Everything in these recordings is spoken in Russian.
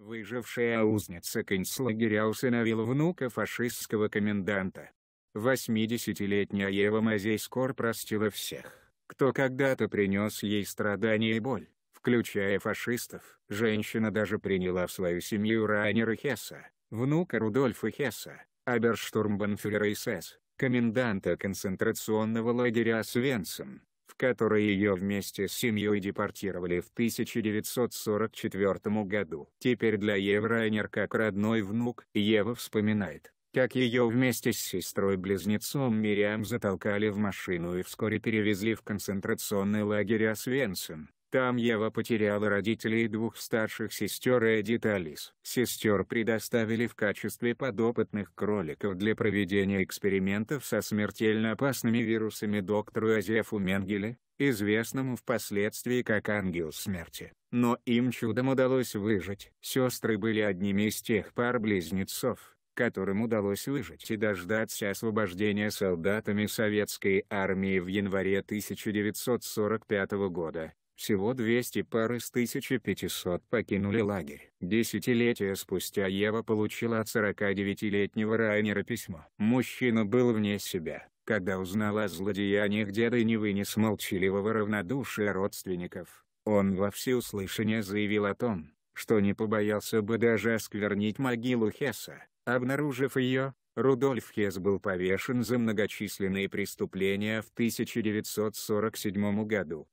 Выжившая узница концлагеря усыновила внука фашистского коменданта. 80 Ева Ева Мазейскор простила всех, кто когда-то принес ей страдания и боль, включая фашистов. Женщина даже приняла в свою семью Райнера Хесса, внука Рудольфа Хесса, оберштурмбанфюрера СС, коменданта концентрационного лагеря Освенцим в которой ее вместе с семьей депортировали в 1944 году. Теперь для Евы Райнер как родной внук. Ева вспоминает, как ее вместе с сестрой-близнецом Мириам затолкали в машину и вскоре перевезли в концентрационный лагерь Освенцим. Там Ева потеряла родителей двух старших сестер Эдит и Алис. Сестер предоставили в качестве подопытных кроликов для проведения экспериментов со смертельно опасными вирусами доктору Азефу Менгеле, известному впоследствии как Ангел Смерти. Но им чудом удалось выжить. Сестры были одними из тех пар близнецов, которым удалось выжить и дождаться освобождения солдатами советской армии в январе 1945 года. Всего 200 пар из 1500 покинули лагерь. Десятилетия спустя Ева получила от 49-летнего Райнера письмо. Мужчина был вне себя, когда узнал о злодеяниях деда и не вынес молчаливого равнодушия родственников. Он во всеуслышание заявил о том, что не побоялся бы даже осквернить могилу Хесса. Обнаружив ее, Рудольф Хесс был повешен за многочисленные преступления в 1947 году.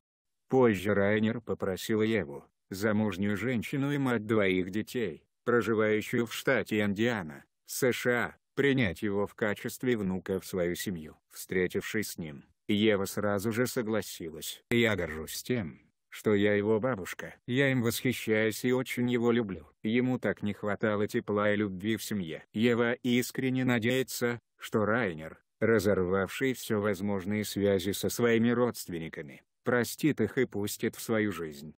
Позже Райнер попросил Еву, замужнюю женщину и мать двоих детей, проживающую в штате Индиана, США, принять его в качестве внука в свою семью. Встретившись с ним, Ева сразу же согласилась. «Я горжусь тем, что я его бабушка. Я им восхищаюсь и очень его люблю. Ему так не хватало тепла и любви в семье. Ева искренне надеется, что Райнер, разорвавший все возможные связи со своими родственниками, простит их и пустит в свою жизнь.